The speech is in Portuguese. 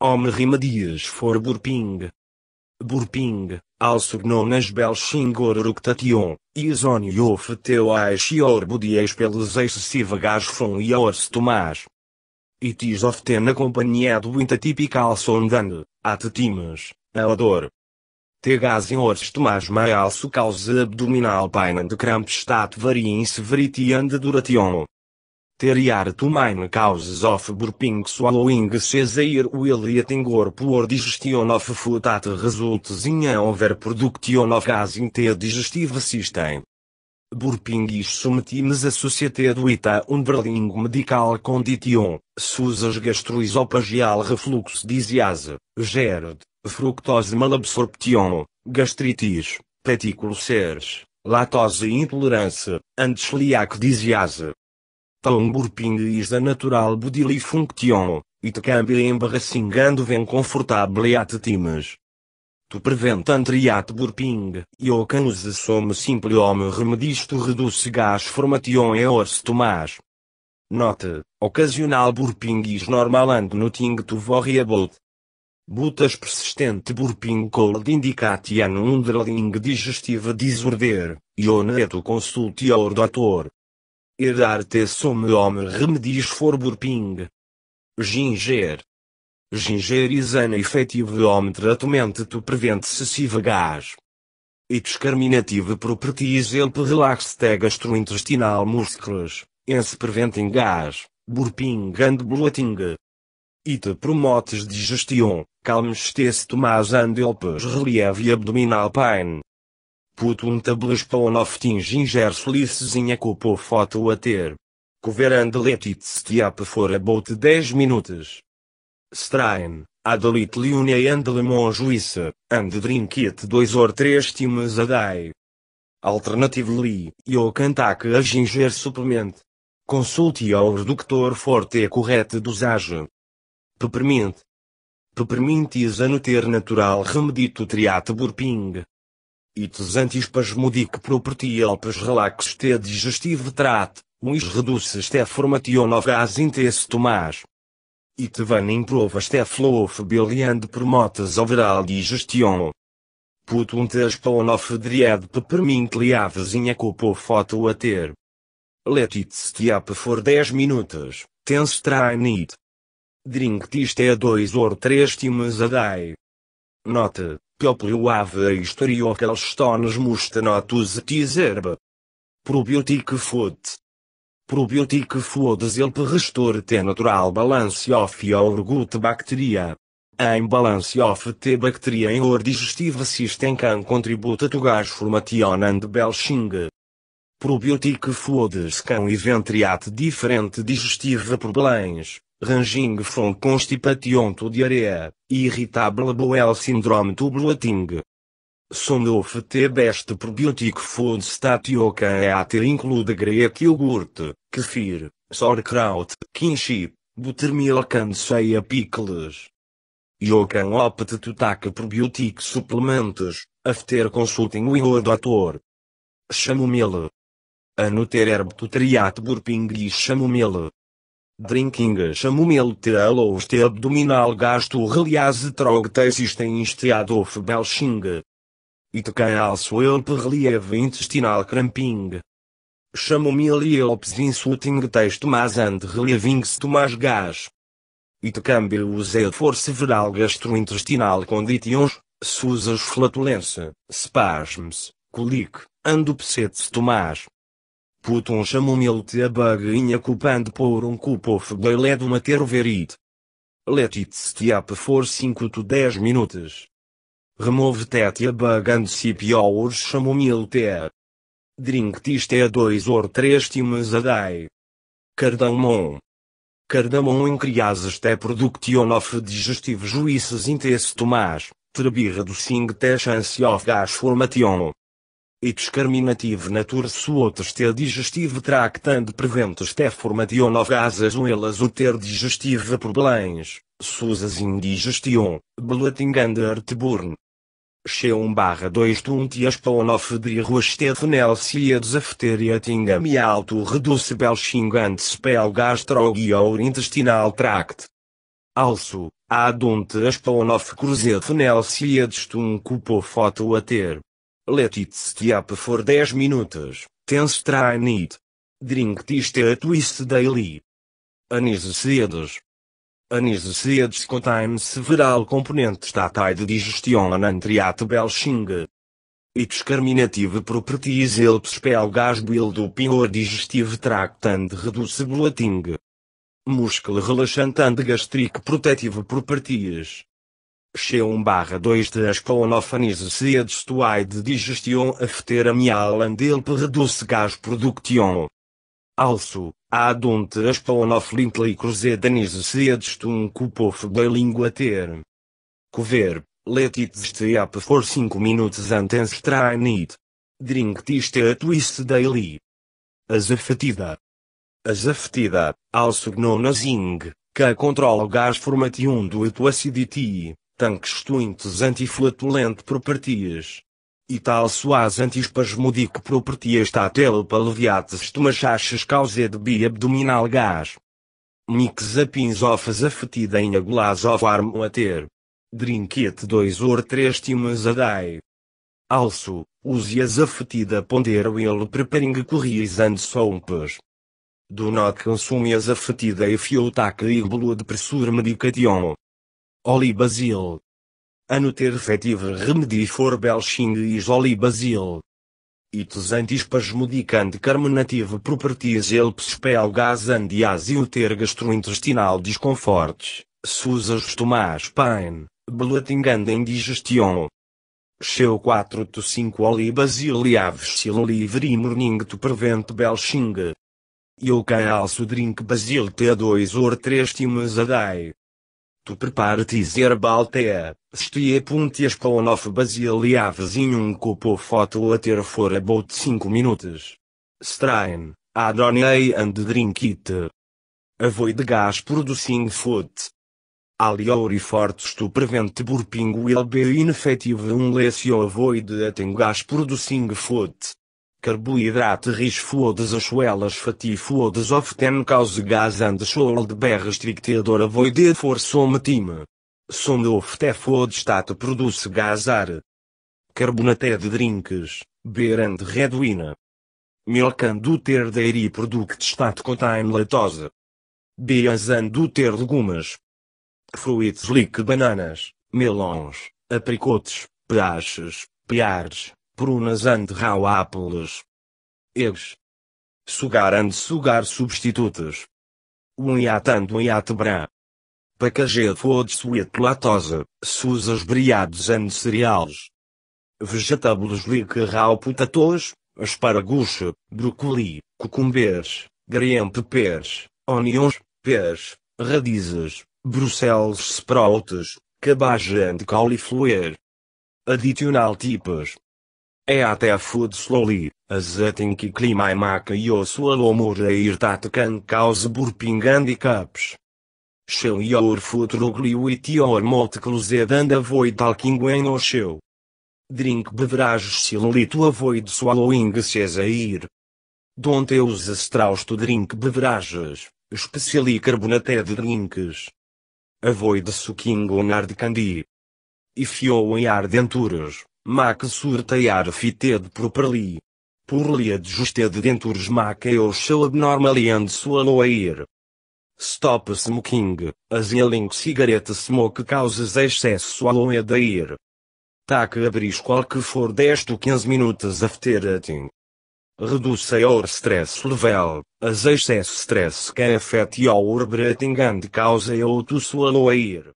Homem rima dias for burping. Burping, also known as belching or eructation, of teu or bodies pelos excessive gasfon e or tomás. It is often acompanhado with a typical sondane, at times, a odor. gás em ors tomás may also cause abdominal pain and cramps that vary in severity and duration. Teriar to mine causes of burping swallowing sesair will eating gorp or digestion of food that results in an overproduction of gas in the digestive system. Burping is sometimes associated with a underlying medical condition, such as gastroesophageal reflux disease, GERD, fructose malabsorption, gastritis, pet ulcers, lactose intolerância, antes celiac disease burping is a natural bodily function, it can be embarrassing and when comfortable at times. To prevent antriat burping, you can use some simple home remedies to reduce gas formation or stomas. Note, ocasional burping is normal and nothing to worry about. Butas persistente burping cold indicate an underlying digestive disorder, you o to consult your doctor erar te some homem remedies for burping. Ginger. Ginger is an effective home tratament to prevent excessive gas. Its carminative properties help relax the gastrointestinal muscles, hence preventing gas, burping and bloating. It promotes digestion, calms the stomach and helps relieve abdominal pain putum of paonof ginger solices in acupo foto a ter. Coverand let it stiap for about 10 minutes. Strain, adalit liune and lemon juice, and drink it 2 or 3 times a day. Alternatively, you can take a ginger supplement. Consulte ao doctor forte a correta dosage. Peppermint. Peppermint is a natural remedito triate burping. Its antispasmodic property helps relax the digestive tract, which reduces the formation of gas in the It van improves the flow of bile and promotes overall digestion. Put um teaspoon of dried peppermint leaves in a cup of ter. water. Let it stay for 10 minutes, then strain it. Drink this 2 or 3 times a day. Note, que a história Popluave Istoriokalstones Mustanotus Tiserbe. Probiotic Food. Probiotic Foods Help Restore T Natural Balance of Your Gut Bacteria. Em Balance of T Bacteria in Your Digestive System Can Contribute to Gas Formation and Belching. Probiotic Foods Can Event Treat Different Digestive Problems. Ranging from constipation to diarrhea, irritable bowel syndrome to bloating. Some of the best probiotic foods that you can eat include Greek yogurt, kefir, sauerkraut, kimchi, buttermilk and soya pickles. You can opt to take probiotic supplements, after consulting with your doctor. Chamomile. Another herb to triat burping e chamomile. Drinking chamumelteral ou este abdominal gasto reliase trogtexistem of belching. can also help relieve intestinal cramping. Chamomile helps insulting text mas and relieving stomach gas. It can be used for several gastrointestinal conditions, susas flatulência, spasms, colic, and upset stomach. Puton chamou-me-te a bagainha culpando por um cupof de uma verit. Let it stiap for 5 to 10 minutos. Remove tete a and CP hours chamou me Drink tiste a 2 or 3 times a day. Cardamom. Cardamom increases te production of digestive juices intestomas, tomás, ter do sing te chance of gas formation e discriminativo natur suotes ter digestivo tractando preventes te formation of gases uelas o ter digestive problemas, susas indigestion, bloating and heartburn. um barra dois tuntias pawn de the ruastefn LCEDs afteriating auto-reducible xingant spell gastrointestinal tract. Also, adonte as pawn of cruzetn LCEDs tun cupo foto a ter. Let it stay for 10 minutes, tense try nit. Drink this tea twist daily. Anise seeds. Anise seeds contain several components that aid digestion and treat belching. Its carminative properties help spell gas build up your digestive tract and reduce bloating. Muscle relaxant and gastric protective properties. X1 barra 2 de ascoonophanes e adstoide digestion afteramial delp reduce gas production. Also, adunte ascoonoflintli cruzedanis se adstun cupof ter. Cover, let it stay for 5 minutes antes trainit. Drink Drink a twist daily. Azafetida. Azafetida, also gnonazing, ing, que controla o gás formation do ito acidity, Tanques tanquestuintes antiflatulente properties. E tal suas antispasmodic properties tatel paleviates estomachachas causa de abdominal gás. Mix a pins ofas afetida em agulás of armo a ter. Drinket 2 or 3 timas a day. Also, use as afetida ponder will preparing corris and sompas. Do not consume as afetida if you take a de pressur medication. Oli olibasil. Anoter efetivo remedi for belching is Basil. Its antispasmodicante carminative properties helps spell gas and ter gastrointestinal desconfortes, susas stomach pain, bloating and indigestion. Seu 4 to 5 avesil Livre e morning to prevent belching. You can also drink basil T2 or 3 times a day tu prepara-te para stie novo basil e aves em um copo foto a ter for about 5 minutos. Strain, adonei and drink it. Avoid gás producing food. Aliori fortes tu prevente burping will be ineffective unless you avoid eating gás producing foot carboidrato rich foods as well fatty foods often cause gas and de be restricted or avoided for some time. Some of the é food state tá, produce gas are carbonated é drinks, beer and red wine. Milk and ter dairy product state contain lactose. Beans and ter legumes. Fruits like bananas, melons, apricotes, peaches, peares, prunas and raw apples. Eggs. Sugar and sugar substitutos. Unhiat and iate bran. Packaged food suet lactose, susas briados and cereals. Vegetables like raw potatoes, asparagus, brócoli, cucumbers, green peppers, onions, pears, radizes, brussels sprouts, cabbage and cauliflower. Adicional tipos. É até a food slowly, as atinki climaimaka yo sualomura ir can cause burping handicaps. Shall your food rugly with your multiclosed and avoid talking when or show. Drink beverages silly to avoid swallowing ir. Don't use straws to drink beverages, especially carbonated drinks. Avoid sucking on hard candy. If you are dentures, mac surteiar fited properly. Poorly adjusted dentures mac eos é show abnormally and swallow air. Stop smoking, as yelling cigarette smoke causes excesso swallow air. Taque abris que for 10 to 15 minutos after eating. Reduce your stress level, as excess stress can affect your breathing and cause you to swallow air.